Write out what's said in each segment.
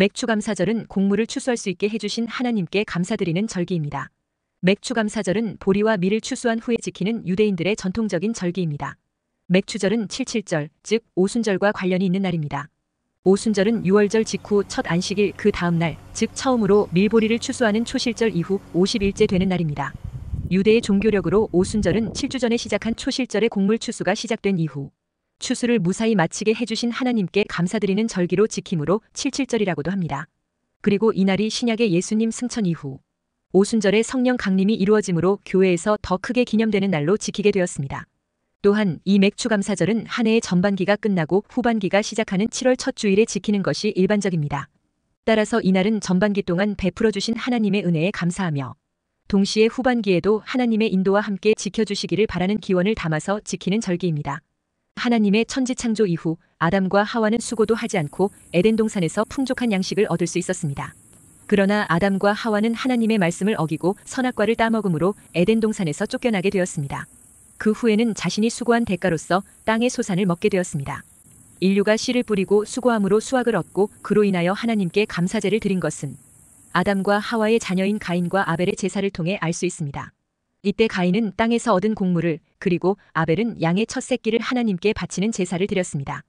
맥추감사절은 곡물을 추수할 수 있게 해주신 하나님께 감사드리는 절기입니다. 맥추감사절은 보리와 밀을 추수한 후에 지키는 유대인들의 전통적인 절기입니다. 맥추절은 77절, 즉 오순절과 관련이 있는 날입니다. 오순절은 6월절 직후 첫 안식일 그 다음 날, 즉 처음으로 밀보리를 추수하는 초실절 이후 50일째 되는 날입니다. 유대의 종교력으로 오순절은 7주 전에 시작한 초실절의 곡물 추수가 시작된 이후 추수를 무사히 마치게 해주신 하나님께 감사드리는 절기로 지킴으로 칠칠절이라고도 합니다. 그리고 이날이 신약의 예수님 승천 이후 오순절의 성령 강림이 이루어지므로 교회에서 더 크게 기념되는 날로 지키게 되었습니다. 또한 이 맥추감사절은 한 해의 전반기가 끝나고 후반기가 시작하는 7월 첫 주일에 지키는 것이 일반적입니다. 따라서 이날은 전반기 동안 베풀어 주신 하나님의 은혜에 감사하며 동시에 후반기에도 하나님의 인도와 함께 지켜주시기를 바라는 기원을 담아서 지키는 절기입니다. 하나님의 천지 창조 이후 아담과 하와는 수고도 하지 않고 에덴 동산에서 풍족한 양식을 얻을 수 있었습니다. 그러나 아담과 하와는 하나님의 말씀을 어기고 선악과를 따먹음으로 에덴 동산에서 쫓겨나게 되었습니다. 그 후에는 자신이 수고한 대가로서 땅의 소산을 먹게 되었습니다. 인류가 씨를 뿌리고 수고함으로 수확을 얻고 그로 인하여 하나님께 감사제를 드린 것은 아담과 하와의 자녀인 가인과 아벨의 제사를 통해 알 수 있습니다. 이때 가인은 땅에서 얻은 곡물을 그리고 아벨은 양의 첫 새끼를 하나님께 바치는 제사를 드렸습니다.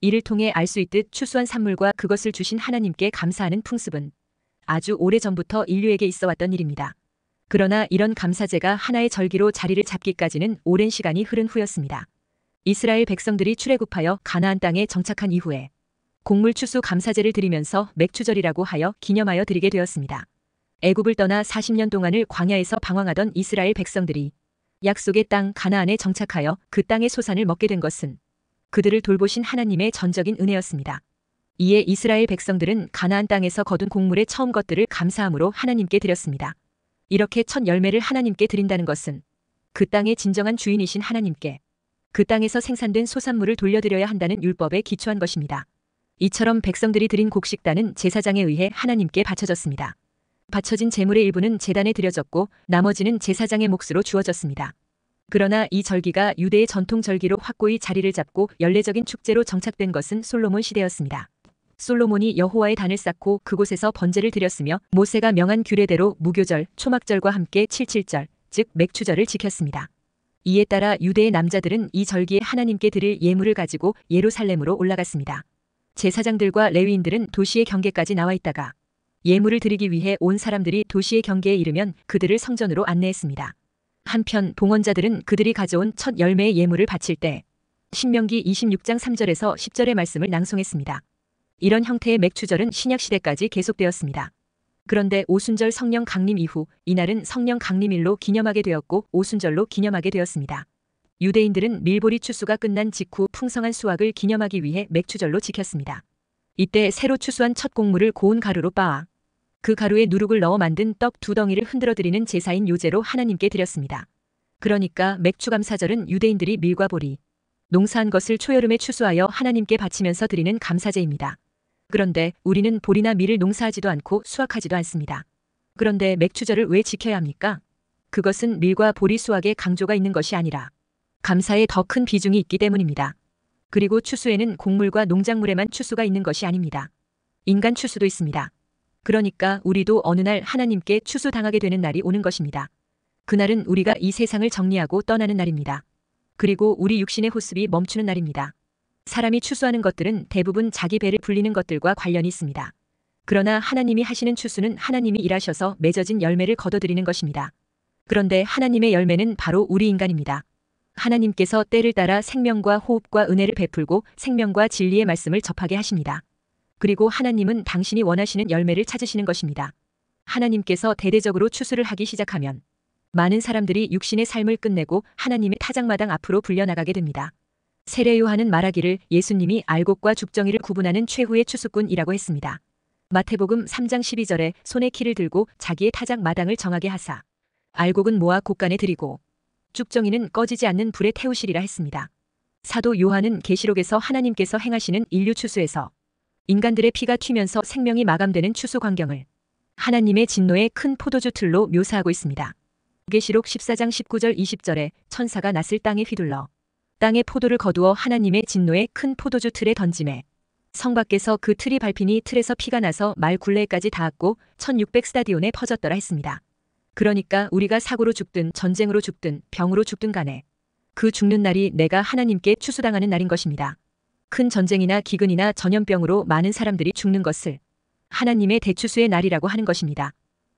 이를 통해 알 수 있듯 추수한 산물과 그것을 주신 하나님께 감사하는 풍습은 아주 오래전부터 인류에게 있어 왔던 일입니다. 그러나 이런 감사제가 하나의 절기로 자리를 잡기까지는 오랜 시간이 흐른 후였습니다. 이스라엘 백성들이 출애굽하여 가나안 땅에 정착한 이후에 곡물 추수 감사제를 드리면서 맥추절이라고 하여 기념하여 드리게 되었습니다. 애굽을 떠나 40년 동안을 광야에서 방황하던 이스라엘 백성들이 약속의 땅 가나안에 정착하여 그 땅의 소산을 먹게 된 것은 그들을 돌보신 하나님의 전적인 은혜였습니다. 이에 이스라엘 백성들은 가나안 땅에서 거둔 곡물의 처음 것들을 감사함으로 하나님께 드렸습니다. 이렇게 첫 열매를 하나님께 드린다는 것은 그 땅의 진정한 주인이신 하나님께 그 땅에서 생산된 소산물을 돌려드려야 한다는 율법에 기초한 것입니다. 이처럼 백성들이 드린 곡식단은 제사장에 의해 하나님께 바쳐졌습니다. 바쳐진 재물의 일부는 재단에 들여졌고 나머지는 제사장의 몫으로 주어졌습니다. 그러나 이 절기가 유대의 전통 절기로 확고히 자리를 잡고 연례적인 축제로 정착된 것은 솔로몬 시대였습니다. 솔로몬이 여호와의 단을 쌓고 그곳에서 번제를 드렸으며 모세가 명한 규례대로 무교절, 초막절과 함께 칠칠절, 즉 맥추절을 지켰습니다. 이에 따라 유대의 남자들은 이 절기에 하나님께 드릴 예물을 가지고 예루살렘으로 올라갔습니다. 제사장들과 레위인들은 도시의 경계까지 나와 있다가 예물을 드리기 위해 온 사람들이 도시의 경계에 이르면 그들을 성전으로 안내했습니다. 한편 봉헌자들은 그들이 가져온 첫 열매의 예물을 바칠 때 신명기 26장 3절에서 10절의 말씀을 낭송했습니다. 이런 형태의 맥추절은 신약시대까지 계속되었습니다. 그런데 오순절 성령 강림 이후 이날은 성령 강림일로 기념하게 되었고 오순절로 기념하게 되었습니다. 유대인들은 밀보리 추수가 끝난 직후 풍성한 수확을 기념하기 위해 맥추절로 지켰습니다. 이때 새로 추수한 첫 곡물을 고운 가루로 빻아 그 가루에 누룩을 넣어 만든 떡 두 덩이를 흔들어드리는 제사인 요제로 하나님께 드렸습니다. 그러니까 맥추감 사절은 유대인들이 밀과 보리, 농사한 것을 초여름에 추수하여 하나님께 바치면서 드리는 감사제입니다. 그런데 우리는 보리나 밀을 농사하지도 않고 수확하지도 않습니다. 그런데 맥추절을 왜 지켜야 합니까? 그것은 밀과 보리 수확에 강조가 있는 것이 아니라 감사에 더 큰 비중이 있기 때문입니다. 그리고 추수에는 곡물과 농작물에만 추수가 있는 것이 아닙니다. 인간 추수도 있습니다. 그러니까 우리도 어느 날 하나님께 추수당하게 되는 날이 오는 것입니다. 그날은 우리가 이 세상을 정리하고 떠나는 날입니다. 그리고 우리 육신의 호습이 멈추는 날입니다. 사람이 추수하는 것들은 대부분 자기 배를 불리는 것들과 관련이 있습니다. 그러나 하나님이 하시는 추수는 하나님이 일하셔서 맺어진 열매를 거둬들이는 것입니다. 그런데 하나님의 열매는 바로 우리 인간입니다. 하나님께서 때를 따라 생명과 호흡과 은혜를 베풀고 생명과 진리의 말씀을 접하게 하십니다. 그리고 하나님은 당신이 원하시는 열매를 찾으시는 것입니다. 하나님께서 대대적으로 추수를 하기 시작하면 많은 사람들이 육신의 삶을 끝내고 하나님의 타장마당 앞으로 불려나가게 됩니다. 세례 요한은 말하기를 예수님이 알곡과 죽정이를 구분하는 최후의 추수꾼이라고 했습니다. 마태복음 3장 12절에 손에 키를 들고 자기의 타장마당을 정하게 하사 알곡은 모아 곡간에 들이고 죽정이는 꺼지지 않는 불에 태우시리라 했습니다. 사도 요한은 계시록에서 하나님께서 행하시는 인류 추수에서 인간들의 피가 튀면서 생명이 마감되는 추수 광경을 하나님의 진노의 큰 포도주 틀로 묘사하고 있습니다. 계시록 14장 19절 20절에 천사가 낯을 땅에 휘둘러 땅에 포도를 거두어 하나님의 진노의 큰 포도주 틀에 던짐해 성 밖에서 그 틀이 밟히니 틀에서 피가 나서 말 굴레까지 닿았고 1600 스타디온에 퍼졌더라 했습니다. 그러니까 우리가 사고로 죽든 전쟁으로 죽든 병으로 죽든 간에 그 죽는 날이 내가 하나님께 추수당하는 날인 것입니다. 큰 전쟁이나 기근이나 전염병으로 많은 사람들이 죽는 것을 하나님의 대추수의 날이라고 하는 것입니다.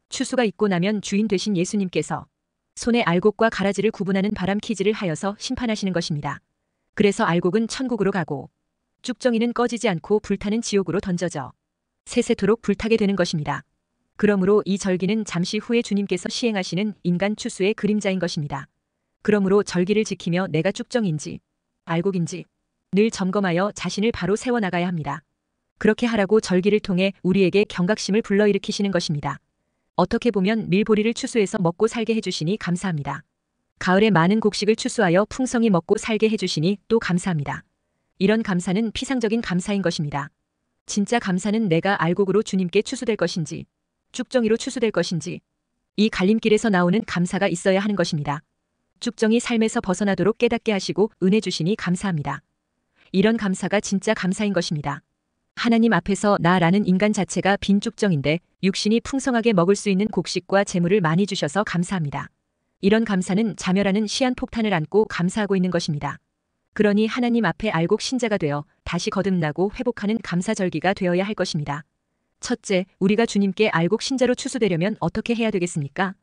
추수가 있고 나면 주인 되신 예수님께서 손에 알곡과 가라지를 구분하는 바람 키지를 하여서 심판하시는 것입니다. 그래서 알곡은 천국으로 가고 쭉정이는 꺼지지 않고 불타는 지옥으로 던져져 세세토록 불타게 되는 것입니다. 그러므로 이 절기는 잠시 후에 주님께서 시행하시는 인간 추수의 그림자인 것입니다. 그러므로 절기를 지키며 내가 쭉정인지 알곡인지 늘 점검하여 자신을 바로 세워나가야 합니다. 그렇게 하라고 절기를 통해 우리에게 경각심을 불러일으키시는 것입니다. 어떻게 보면 밀보리를 추수해서 먹고 살게 해주시니 감사합니다. 가을에 많은 곡식을 추수하여 풍성히 먹고 살게 해주시니 또 감사합니다. 이런 감사는 피상적인 감사인 것입니다. 진짜 감사는 내가 알곡으로 주님께 추수될 것인지, 죽정이로 추수될 것인지, 이 갈림길에서 나오는 감사가 있어야 하는 것입니다. 죽정이 삶에서 벗어나도록 깨닫게 하시고 은혜 주시니 감사합니다. 이런 감사가 진짜 감사인 것입니다. 하나님 앞에서 나라는 인간 자체가 빈 쪽정인데 육신이 풍성하게 먹을 수 있는 곡식과 재물을 많이 주셔서 감사합니다. 이런 감사는 자멸하는 시한폭탄을 안고 감사하고 있는 것입니다. 그러니 하나님 앞에 알곡 신자가 되어 다시 거듭나고 회복하는 감사절기가 되어야 할 것입니다. 첫째, 우리가 주님께 알곡 신자로 추수되려면 어떻게 해야 되겠습니까?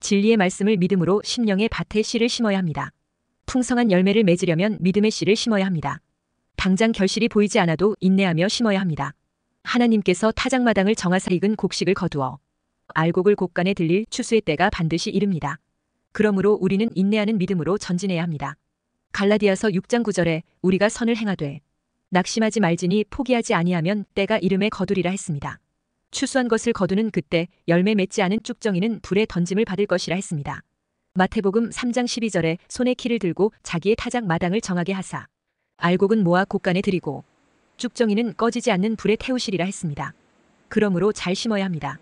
진리의 말씀을 믿음으로 심령의 밭에 씨를 심어야 합니다. 풍성한 열매를 맺으려면 믿음의 씨를 심어야 합니다. 당장 결실이 보이지 않아도 인내하며 심어야 합니다. 하나님께서 타작마당을 정하사 익은 곡식을 거두어 알곡을 곳간에 들릴 추수의 때가 반드시 이릅니다. 그러므로 우리는 인내하는 믿음으로 전진해야 합니다. 갈라디아서 6장 9절에 우리가 선을 행하되 낙심하지 말지니 포기하지 아니하면 때가 이름에 거두리라 했습니다. 추수한 것을 거두는 그때 열매 맺지 않은 쭉정이는 불에 던짐을 받을 것이라 했습니다. 마태복음 3장 12절에 손에 키를 들고 자기의 타작 마당을 정하게 하사 알곡은 모아 곡간에 들이고 쭉정이는 꺼지지 않는 불에 태우시리라 했습니다. 그러므로 잘 심어야 합니다.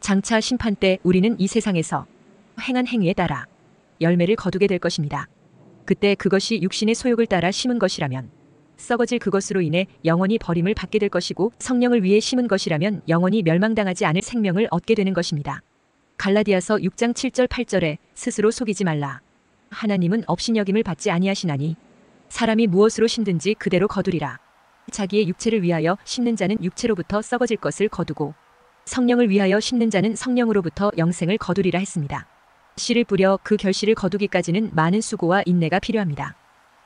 장차 심판 때 우리는 이 세상에서 행한 행위에 따라 열매를 거두게 될 것입니다. 그때 그것이 육신의 소욕을 따라 심은 것이라면 썩어질 그것으로 인해 영원히 버림을 받게 될 것이고 성령을 위해 심은 것이라면 영원히 멸망당하지 않을 생명을 얻게 되는 것입니다. 갈라디아서 6장 7절 8절에 스스로 속이지 말라. 하나님은 업신여김을 받지 아니하시나니 사람이 무엇으로 심든지 그대로 거두리라. 자기의 육체를 위하여 심는 자는 육체로부터 썩어질 것을 거두고 성령을 위하여 심는 자는 성령으로부터 영생을 거두리라 했습니다. 씨를 뿌려 그 결실을 거두기까지는 많은 수고와 인내가 필요합니다.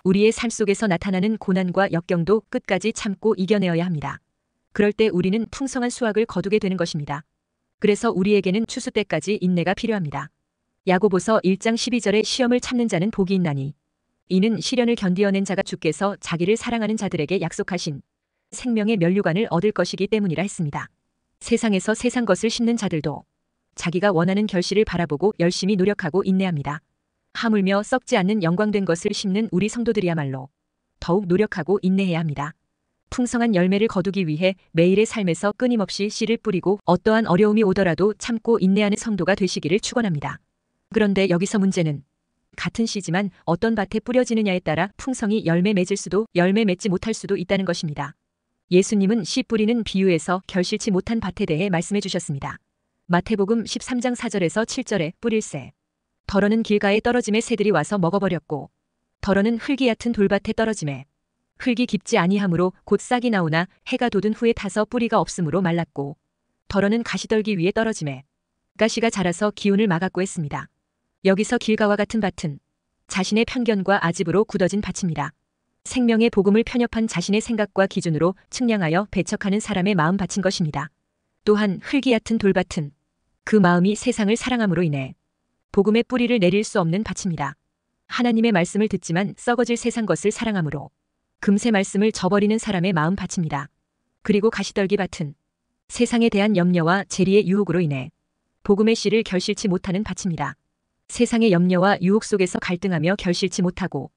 우리의 삶 속에서 나타나는 고난과 역경도 끝까지 참고 이겨내어야 합니다. 그럴 때 우리는 풍성한 수확을 거두게 되는 것입니다. 그래서 우리에게는 추수 때까지 인내가 필요합니다. 야고보서 1장 12절에 시험을 참는 자는 복이 있나니 이는 시련을 견디어낸 자가 주께서 자기를 사랑하는 자들에게 약속하신 생명의 면류관을 얻을 것이기 때문이라 했습니다. 세상에서 세상 것을 심는 자들도 자기가 원하는 결실을 바라보고 열심히 노력하고 인내합니다. 하물며 썩지 않는 영광된 것을 심는 우리 성도들이야말로 더욱 노력하고 인내해야 합니다. 풍성한 열매를 거두기 위해 매일의 삶에서 끊임없이 씨를 뿌리고 어떠한 어려움이 오더라도 참고 인내하는 성도가 되시기를 축원합니다. 그런데 여기서 문제는 같은 씨지만 어떤 밭에 뿌려지느냐에 따라 풍성이 열매 맺을 수도 열매 맺지 못할 수도 있다는 것입니다. 예수님은 씨 뿌리는 비유에서 결실치 못한 밭에 대해 말씀해 주셨습니다. 마태복음 13장 4절에서 7절에 뿌릴새 덜어는 길가에 떨어짐에 새들이 와서 먹어버렸고 덜어는 흙이 얕은 돌밭에 떨어짐에 흙이 깊지 아니하므로 곧 싹이 나오나 해가 돋은 후에 타서 뿌리가 없으므로 말랐고 덜어는 가시떨기 위에 떨어짐에 가시가 자라서 기운을 막았고 했습니다. 여기서 길가와 같은 밭은 자신의 편견과 아집으로 굳어진 밭입니다. 생명의 복음을 편협한 자신의 생각과 기준으로 측량하여 배척하는 사람의 마음 바친 것입니다. 또한 흙이 얕은 돌밭은 그 마음이 세상을 사랑함으로 인해 복음의 뿌리를 내릴 수 없는 밭입니다. 하나님의 말씀을 듣지만 썩어질 세상 것을 사랑함으로 금세 말씀을 저버리는 사람의 마음 바칩니다. 그리고 가시떨기 밭은 세상에 대한 염려와 재리의 유혹으로 인해 복음의 씨를 결실치 못하는 밭입니다. 세상의 염려와 유혹 속에서 갈등하며 결실치 못하고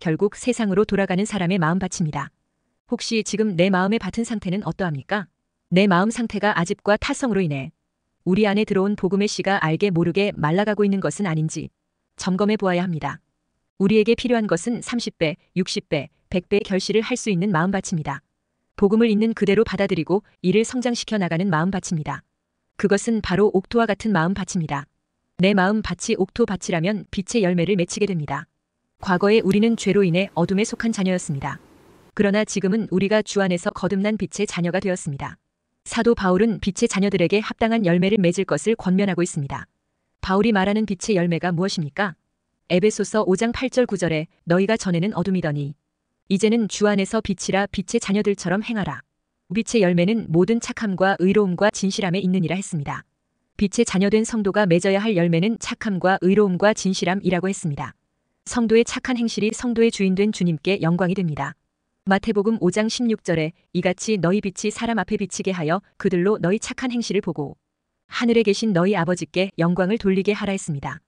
결국 세상으로 돌아가는 사람의 마음밭입니다. 혹시 지금 내 마음의 밭은 상태는 어떠합니까? 내 마음 상태가 아집과 타성으로 인해 우리 안에 들어온 복음의 씨가 알게 모르게 말라가고 있는 것은 아닌지 점검해 보아야 합니다. 우리에게 필요한 것은 30배, 60배, 100배의 결실을 할 수 있는 마음밭입니다. 복음을 있는 그대로 받아들이고 이를 성장시켜 나가는 마음밭입니다. 그것은 바로 옥토와 같은 마음밭입니다. 내 마음 밭이 옥토밭이라면 빛의 열매를 맺히게 됩니다. 과거에 우리는 죄로 인해 어둠에 속한 자녀였습니다. 그러나 지금은 우리가 주 안에서 거듭난 빛의 자녀가 되었습니다. 사도 바울은 빛의 자녀들에게 합당한 열매를 맺을 것을 권면하고 있습니다. 바울이 말하는 빛의 열매가 무엇입니까? 에베소서 5장 8절 9절에 너희가 전에는 어둠이더니 이제는 주 안에서 빛이라 빛의 자녀들처럼 행하라. 빛의 열매는 모든 착함과 의로움과 진실함에 있느니라 했습니다. 빛의 자녀된 성도가 맺어야 할 열매는 착함과 의로움과 진실함이라고 했습니다. 성도의 착한 행실이 성도의 주인된 주님께 영광이 됩니다. 마태복음 5장 16절에 이같이 너희 빛이 사람 앞에 비치게 하여 그들로 너희 착한 행실을 보고 하늘에 계신 너희 아버지께 영광을 돌리게 하라 했습니다.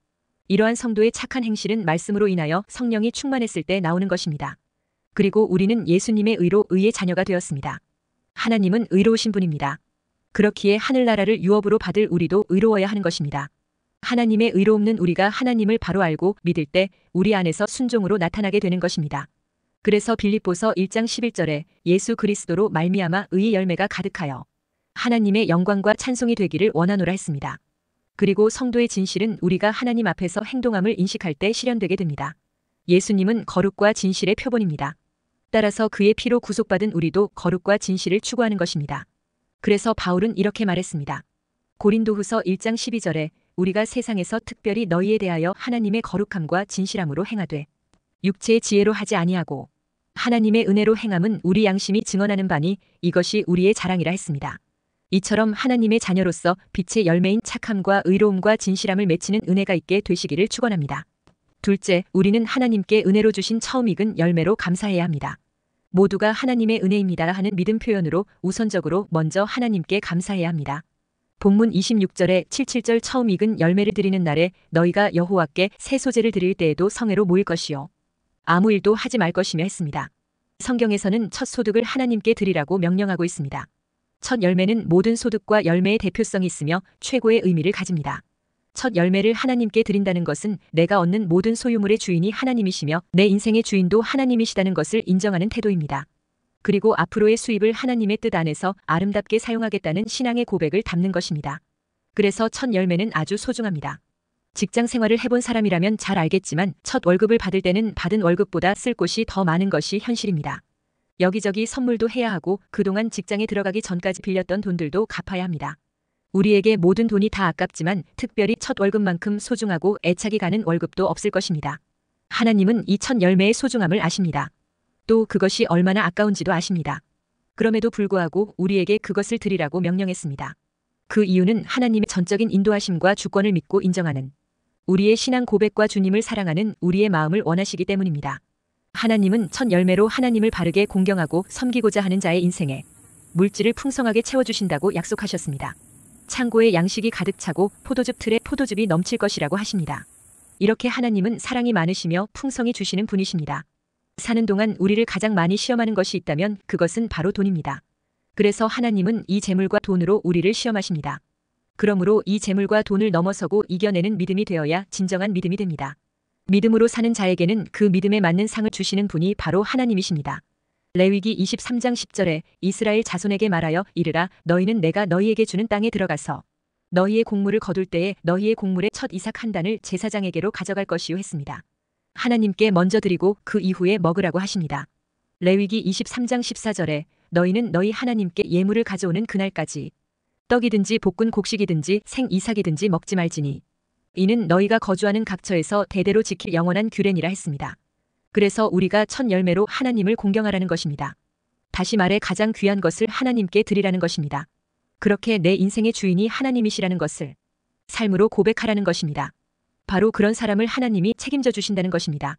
이러한 성도의 착한 행실은 말씀으로 인하여 성령이 충만했을 때 나오는 것입니다. 그리고 우리는 예수님의 의로 의의 자녀가 되었습니다. 하나님은 의로우신 분입니다. 그렇기에 하늘나라를 유업으로 받을 우리도 의로워야 하는 것입니다. 하나님의 의로 없는 우리가 하나님을 바로 알고 믿을 때 우리 안에서 순종으로 나타나게 되는 것입니다. 그래서 빌립보서 1장 11절에 예수 그리스도로 말미암아 의의 열매가 가득하여 하나님의 영광과 찬송이 되기를 원하노라 했습니다. 그리고 성도의 진실은 우리가 하나님 앞에서 행동함을 인식할 때 실현되게 됩니다. 예수님은 거룩과 진실의 표본입니다. 따라서 그의 피로 구속받은 우리도 거룩과 진실을 추구하는 것입니다. 그래서 바울은 이렇게 말했습니다. 고린도후서 1장 12절에 우리가 세상에서 특별히 너희에 대하여 하나님의 거룩함과 진실함으로 행하되 육체의 지혜로 하지 아니하고 하나님의 은혜로 행함은 우리 양심이 증언하는 바니 이것이 우리의 자랑이라 했습니다. 이처럼 하나님의 자녀로서 빛의 열매인 착함과 의로움과 진실함을 맺히는 은혜가 있게 되시기를 축원합니다. 둘째, 우리는 하나님께 은혜로 주신 처음 익은 열매로 감사해야 합니다. 모두가 하나님의 은혜입니다 하는 믿음 표현으로 우선적으로 먼저 하나님께 감사해야 합니다. 본문 26절에 77절 처음 익은 열매를 드리는 날에 너희가 여호와께 새 소재를 드릴 때에도 성회로 모일 것이요. 아무 일도 하지 말 것이며 했습니다. 성경에서는 첫 소득을 하나님께 드리라고 명령하고 있습니다. 첫 열매는 모든 소득과 열매의 대표성이 있으며 최고의 의미를 가집니다. 첫 열매를 하나님께 드린다는 것은 내가 얻는 모든 소유물의 주인이 하나님이시며 내 인생의 주인도 하나님이시다는 것을 인정하는 태도입니다. 그리고 앞으로의 수입을 하나님의 뜻 안에서 아름답게 사용하겠다는 신앙의 고백을 담는 것입니다. 그래서 첫 열매는 아주 소중합니다. 직장 생활을 해본 사람이라면 잘 알겠지만 첫 월급을 받을 때는 받은 월급보다 쓸 곳이 더 많은 것이 현실입니다. 여기저기 선물도 해야 하고 그동안 직장에 들어가기 전까지 빌렸던 돈들도 갚아야 합니다. 우리에게 모든 돈이 다 아깝지만 특별히 첫 월급만큼 소중하고 애착이 가는 월급도 없을 것입니다. 하나님은 이 첫 열매의 소중함을 아십니다. 또 그것이 얼마나 아까운지도 아십니다. 그럼에도 불구하고 우리에게 그것을 드리라고 명령했습니다. 그 이유는 하나님의 전적인 인도하심과 주권을 믿고 인정하는 우리의 신앙 고백과 주님을 사랑하는 우리의 마음을 원하시기 때문입니다. 하나님은 첫 열매로 하나님을 바르게 공경하고 섬기고자 하는 자의 인생에 물질을 풍성하게 채워주신다고 약속하셨습니다. 창고에 양식이 가득 차고 포도즙 틀에 포도즙이 넘칠 것이라고 하십니다. 이렇게 하나님은 사랑이 많으시며 풍성히 주시는 분이십니다. 사는 동안 우리를 가장 많이 시험하는 것이 있다면 그것은 바로 돈입니다. 그래서 하나님은 이 재물과 돈으로 우리를 시험하십니다. 그러므로 이 재물과 돈을 넘어서고 이겨내는 믿음이 되어야 진정한 믿음이 됩니다. 믿음으로 사는 자에게는 그 믿음에 맞는 상을 주시는 분이 바로 하나님이십니다. 레위기 23장 10절에 이스라엘 자손에게 말하여 이르라 너희는 내가 너희에게 주는 땅에 들어가서 너희의 곡물을 거둘 때에 너희의 곡물의 첫 이삭 한 단을 제사장에게로 가져갈 것이요 했습니다. 하나님께 먼저 드리고 그 이후에 먹으라고 하십니다. 레위기 23장 14절에 너희는 너희 하나님께 예물을 가져오는 그날까지 떡이든지 볶은 곡식이든지 생 이삭이든지 먹지 말지니 이는 너희가 거주하는 각처에서 대대로 지킬 영원한 규례니라 했습니다. 그래서 우리가 첫 열매로 하나님을 공경하라는 것입니다. 다시 말해 가장 귀한 것을 하나님께 드리라는 것입니다. 그렇게 내 인생의 주인이 하나님이시라는 것을 삶으로 고백하라는 것입니다. 바로 그런 사람을 하나님이 책임져 주신다는 것입니다.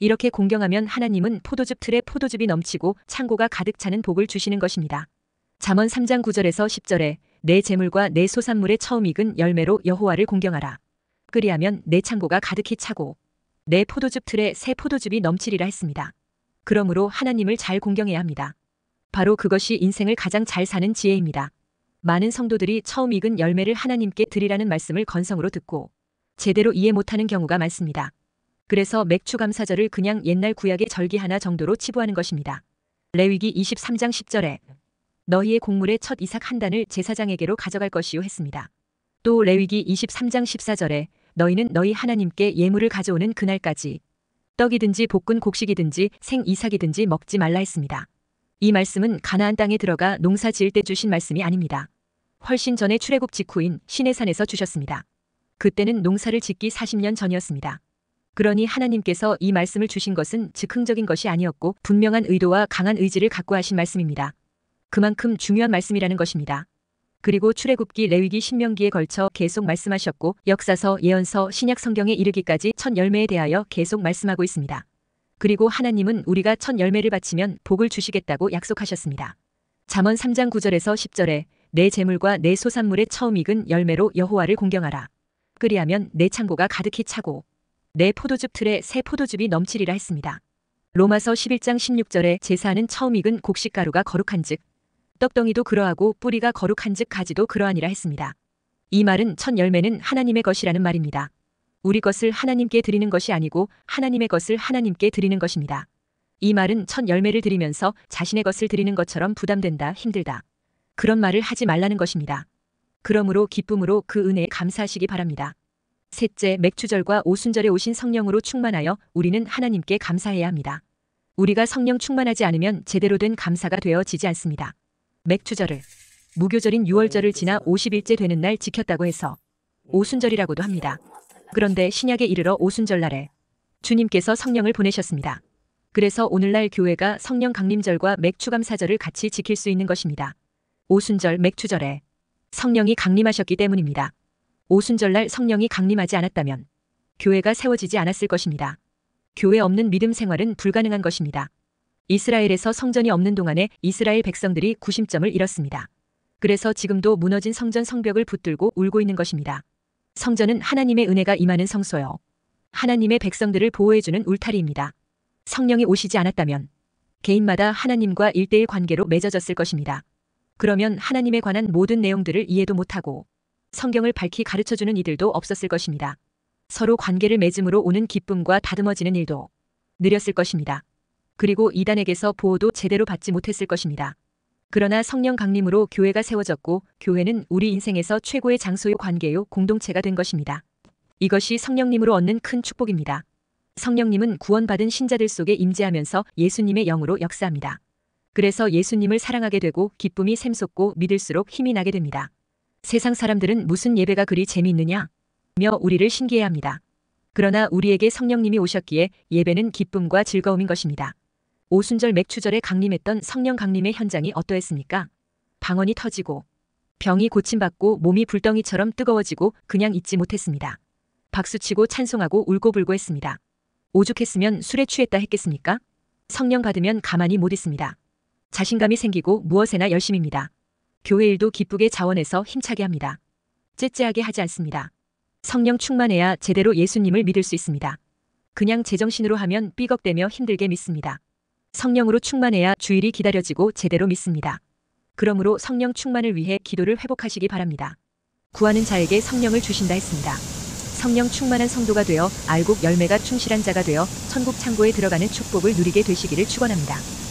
이렇게 공경하면 하나님은 포도즙 틀에 포도즙이 넘치고 창고가 가득 차는 복을 주시는 것입니다. 잠언 3장 9절에서 10절에 내 재물과 내 소산물의 처음 익은 열매로 여호와를 공경하라. 그리하면 내 창고가 가득히 차고 내 네 포도즙 틀에 새 포도즙이 넘치리라 했습니다. 그러므로 하나님을 잘 공경해야 합니다. 바로 그것이 인생을 가장 잘 사는 지혜입니다. 많은 성도들이 처음 익은 열매를 하나님께 드리라는 말씀을 건성으로 듣고 제대로 이해 못하는 경우가 많습니다. 그래서 맥추 감사절을 그냥 옛날 구약의 절기 하나 정도로 치부하는 것입니다. 레위기 23장 10절에 너희의 곡물의 첫 이삭 한 단을 제사장에게로 가져갈 것이요 했습니다. 또 레위기 23장 14절에 너희는 너희 하나님께 예물을 가져오는 그날까지 떡이든지 볶은 곡식이든지 생이삭이든지 먹지 말라 했습니다. 이 말씀은 가나안 땅에 들어가 농사 지을 때 주신 말씀이 아닙니다. 훨씬 전에 출애굽 직후인 시내산에서 주셨습니다. 그때는 농사를 짓기 40년 전이었습니다. 그러니 하나님께서 이 말씀을 주신 것은 즉흥적인 것이 아니었고 분명한 의도와 강한 의지를 갖고 하신 말씀입니다. 그만큼 중요한 말씀이라는 것입니다. 그리고 출애굽기 레위기 신명기에 걸쳐 계속 말씀하셨고 역사서 예언서 신약 성경에 이르기까지 첫 열매에 대하여 계속 말씀하고 있습니다. 그리고 하나님은 우리가 첫 열매를 바치면 복을 주시겠다고 약속하셨습니다. 잠언 3장 9절에서 10절에 내 재물과 내 소산물의 처음 익은 열매로 여호와를 공경하라. 그리하면 내 창고가 가득히 차고 내 포도즙 틀에 새 포도즙이 넘치리라 했습니다. 로마서 11장 16절에 제사는 처음 익은 곡식가루가 거룩한즉 떡덩이도 그러하고 뿌리가 거룩한즉 가지도 그러하니라 했습니다. 이 말은 첫 열매는 하나님의 것이라는 말입니다. 우리 것을 하나님께 드리는 것이 아니고 하나님의 것을 하나님께 드리는 것입니다. 이 말은 첫 열매를 드리면서 자신의 것을 드리는 것처럼 부담된다, 힘들다. 그런 말을 하지 말라는 것입니다. 그러므로 기쁨으로 그 은혜에 감사하시기 바랍니다. 셋째, 맥추절과 오순절에 오신 성령으로 충만하여 우리는 하나님께 감사해야 합니다. 우리가 성령 충만하지 않으면 제대로 된 감사가 되어지지 않습니다. 맥추절을 무교절인 6월절을 지나 50일째 되는 날 지켰다고 해서 오순절이라고도 합니다. 그런데 신약에 이르러 오순절날에 주님께서 성령을 보내셨습니다. 그래서 오늘날 교회가 성령 강림절과 맥추감사절을 같이 지킬 수 있는 것입니다. 오순절 맥추절에 성령이 강림하셨기 때문입니다. 오순절날 성령이 강림하지 않았다면 교회가 세워지지 않았을 것입니다. 교회 없는 믿음 생활은 불가능한 것입니다. 이스라엘에서 성전이 없는 동안에 이스라엘 백성들이 구심점을 잃었습니다. 그래서 지금도 무너진 성전 성벽을 붙들고 울고 있는 것입니다. 성전은 하나님의 은혜가 임하는 성소요. 하나님의 백성들을 보호해주는 울타리입니다. 성령이 오시지 않았다면 개인마다 하나님과 일대일 관계로 맺어졌을 것입니다. 그러면 하나님에 관한 모든 내용들을 이해도 못하고 성경을 밝히 가르쳐주는 이들도 없었을 것입니다. 서로 관계를 맺음으로 오는 기쁨과 다듬어지는 일도 느렸을 것입니다. 그리고 이단에게서 보호도 제대로 받지 못했을 것입니다. 그러나 성령 강림으로 교회가 세워졌고 교회는 우리 인생에서 최고의 장소요 관계요 공동체가 된 것입니다. 이것이 성령님으로 얻는 큰 축복입니다. 성령님은 구원받은 신자들 속에 임재하면서 예수님의 영으로 역사합니다. 그래서 예수님을 사랑하게 되고 기쁨이 샘솟고 믿을수록 힘이 나게 됩니다. 세상 사람들은 무슨 예배가 그리 재미있느냐? 며 우리를 신기해합니다. 그러나 우리에게 성령님이 오셨기에 예배는 기쁨과 즐거움인 것입니다. 오순절 맥추절에 강림했던 성령 강림의 현장이 어떠했습니까? 방언이 터지고 병이 고침받고 몸이 불덩이처럼 뜨거워지고 그냥 잊지 못했습니다. 박수치고 찬송하고 울고불고 했습니다. 오죽했으면 술에 취했다 했겠습니까? 성령 받으면 가만히 못 있습니다. 자신감이 생기고 무엇에나 열심입니다. 교회 일도 기쁘게 자원해서 힘차게 합니다. 째째하게 하지 않습니다. 성령 충만해야 제대로 예수님을 믿을 수 있습니다. 그냥 제정신으로 하면 삐걱대며 힘들게 믿습니다. 성령으로 충만해야 주일이 기다려지고 제대로 믿습니다. 그러므로 성령 충만을 위해 기도를 회복하시기 바랍니다. 구하는 자에게 성령을 주신다 했습니다. 성령 충만한 성도가 되어 알곡 열매가 충실한 자가 되어 천국 창고에 들어가는 축복을 누리게 되시기를 축원합니다.